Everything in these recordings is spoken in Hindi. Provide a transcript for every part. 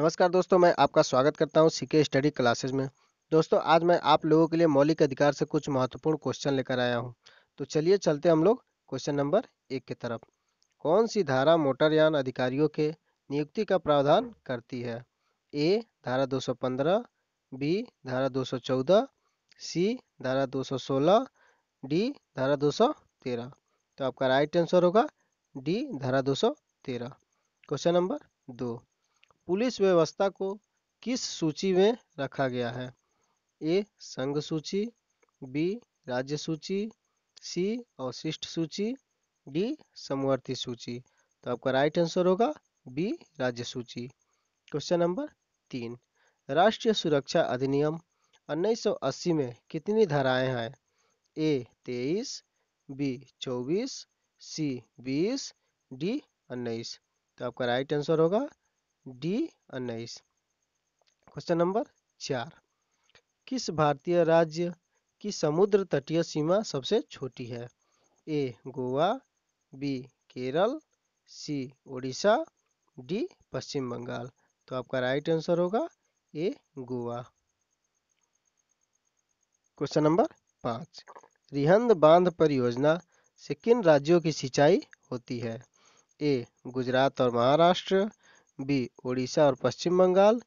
नमस्कार दोस्तों मैं आपका स्वागत करता हूं सीके स्टडी क्लासेस में दोस्तों आज मैं आप लोगों के लिए मौलिक अधिकार से कुछ महत्वपूर्ण क्वेश्चन लेकर आया हूं तो चलिए चलते हम लोग क्वेश्चन नंबर एक की तरफ कौन सी धारा मोटरयान अधिकारियों के नियुक्ति का प्रावधान करती है ए धारा दो बी धारा दो सी धारा दो डी धारा दो तो आपका राइट आंसर होगा डी धारा दो क्वेश्चन नंबर दो पुलिस व्यवस्था को किस सूची में रखा गया है ए संघ सूची बी राज्य सूची सी अवशिष्ट सूची डी समवर्ती सूची तो आपका राइट आंसर होगा बी राज्य सूची क्वेश्चन नंबर तीन राष्ट्रीय सुरक्षा अधिनियम 1980 में कितनी धाराएं हैं ए तेईस बी चौबीस सी बीस डी उन्नीस तो आपका राइट आंसर होगा डी उन्नीस क्वेश्चन नंबर चार किस भारतीय राज्य की समुद्र तटीय सीमा सबसे छोटी है A Goa B Kerala C Odisha D Paschim Bangal तो आपका राइट आंसर होगा ए गोवा क्वेश्चन नंबर पांच रिहंद बांध परियोजना से किन राज्यों की सिंचाई होती है ए गुजरात और महाराष्ट्र बी उड़ीसा और पश्चिम बंगाल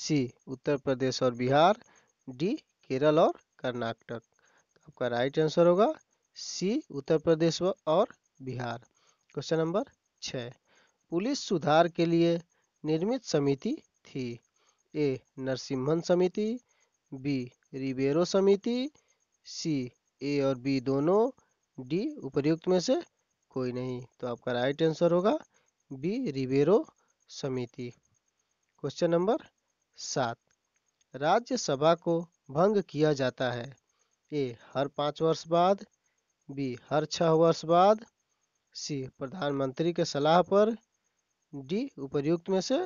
सी उत्तर प्रदेश और बिहार डी केरल और कर्नाटक आपका राइट आंसर होगा सी उत्तर प्रदेश और बिहार क्वेश्चन नंबर छ पुलिस सुधार के लिए निर्मित समिति थी ए नरसिम्हन समिति बी रिबेरो समिति सी ए और बी दोनों डी उपर्युक्त में से कोई नहीं तो आपका राइट आंसर होगा बी रिबेरो समिति क्वेश्चन नंबर सात राज्यसभा को भंग किया जाता है ए हर पांच वर्ष बाद बी हर छह वर्ष बाद सी प्रधानमंत्री के सलाह पर डी उपर्युक्त में से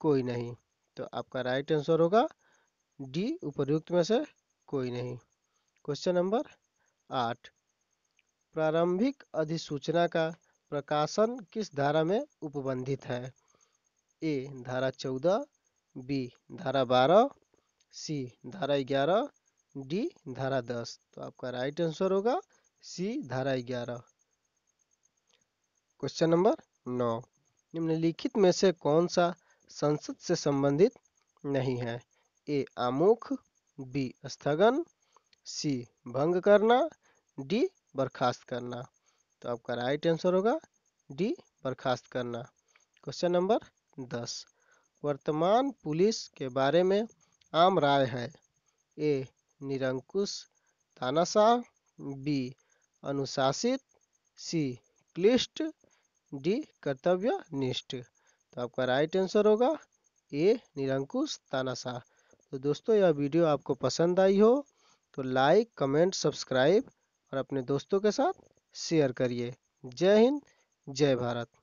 कोई नहीं तो आपका राइट आंसर होगा डी उपर्युक्त में से कोई नहीं क्वेश्चन नंबर आठ प्रारंभिक अधिसूचना का प्रकाशन किस धारा में उपबंधित है ए धारा चौदह बी धारा बारह सी धारा ग्यारह डी धारा दस तो आपका राइट आंसर होगा सी धारा ग्यारह क्वेश्चन नंबर नौ निम्नलिखित में से कौन सा संसद से संबंधित नहीं है ए आमुख बी स्थगन सी भंग करना डी बर्खास्त करना तो आपका राइट आंसर होगा डी बर्खास्त करना क्वेश्चन नंबर दस वर्तमान पुलिस के बारे में आम राय है ए निरंकुश तानाशाह बी अनुशासित सी क्लिष्ट डी कर्तव्य निष्ठ तो आपका राइट आंसर होगा ए निरंकुश तानाशाह तो दोस्तों यह वीडियो आपको पसंद आई हो तो लाइक कमेंट सब्सक्राइब और अपने दोस्तों के साथ शेयर करिए जय हिंद जय भारत